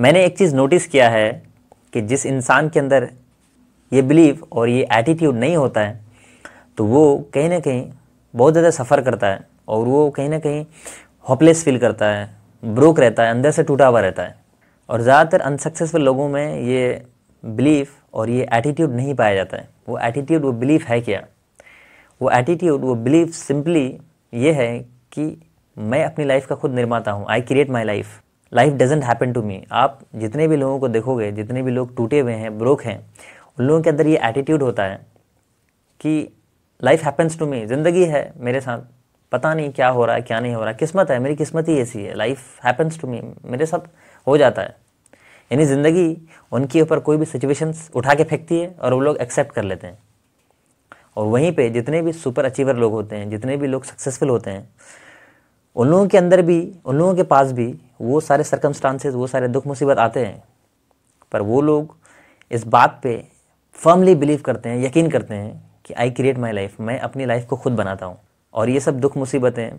मैंने एक चीज़ नोटिस किया है कि जिस इंसान के अंदर ये बिलीव और ये एटीट्यूड नहीं होता है तो वो कहीं ना कहीं बहुत ज़्यादा सफ़र करता है और वो कहीं ना कहीं होपलेस फील करता है ब्रोक रहता है अंदर से टूटा हुआ रहता है और ज़्यादातर अनसक्सेसफुल लोगों में ये बिलीफ और ये एटीट्यूड नहीं पाया जाता है वो एटीट्यूड वो बिलीफ है क्या वो एटीट्यूड वो बिलीफ सिंपली ये है कि मैं अपनी लाइफ का खुद निर्माता हूँ I create my life life doesn't happen to me आप जितने भी लोगों को देखोगे जितने भी लोग टूटे हुए हैं ब्रोक हैं उन लोगों के अंदर ये एटीट्यूड होता है कि लाइफ हैपन्स टू मी ज़िंदगी है मेरे साथ पता नहीं क्या हो रहा है क्या नहीं हो रहा किस्मत है मेरी किस्मत ही ऐसी है लाइफ हैपन्स टू मी मेरे साथ हो जाता है यानी ज़िंदगी उनके ऊपर कोई भी सिचुएशंस उठा के फेंकती है और वो लोग एक्सेप्ट कर लेते हैं और वहीं पे जितने भी सुपर अचीवर लोग होते हैं जितने भी लोग सक्सेसफुल होते हैं उन लोगों के अंदर भी उन लोगों के पास भी वो सारे सरकमस्टांसेस वो सारे दुख मुसीबत आते हैं पर वो लोग इस बात पे फर्मली बिलीव करते हैं यकीन करते हैं कि आई क्रिएट माई लाइफ मैं अपनी लाइफ को खुद बनाता हूँ और ये सब दुख मुसीबतें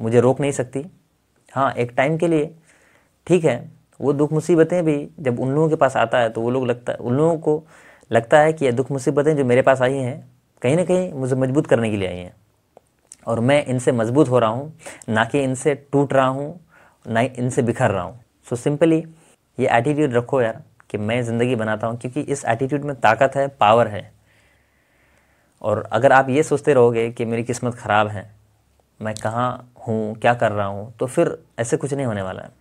मुझे रोक नहीं सकती हाँ एक टाइम के लिए ठीक है वो दुख मुसीबतें भी जब उन लोगों के पास आता है तो वो लोग लगता उन लोगों को लगता है कि ये दुख मुसीबतें जो मेरे पास आई हैं कहीं ना कहीं मुझे मजबूत करने के लिए आई हैं और मैं इनसे मजबूत हो रहा हूँ ना कि इनसे टूट रहा हूँ ना इनसे बिखर रहा हूँ सो सिंपली ये एटीट्यूड रखो यार कि मैं ज़िंदगी बनाता हूँ क्योंकि इस एटीट्यूड में ताकत है पावर है और अगर आप ये सोचते रहोगे कि मेरी किस्मत ख़राब है मैं कहाँ हूँ क्या कर रहा हूँ तो फिर ऐसे कुछ नहीं होने वाला है